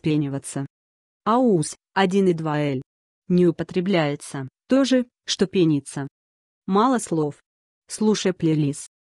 вспениваться. АУС 1 и 2Л. Не употребляется, то же, что пенится. Мало слов. Слушай плейлист.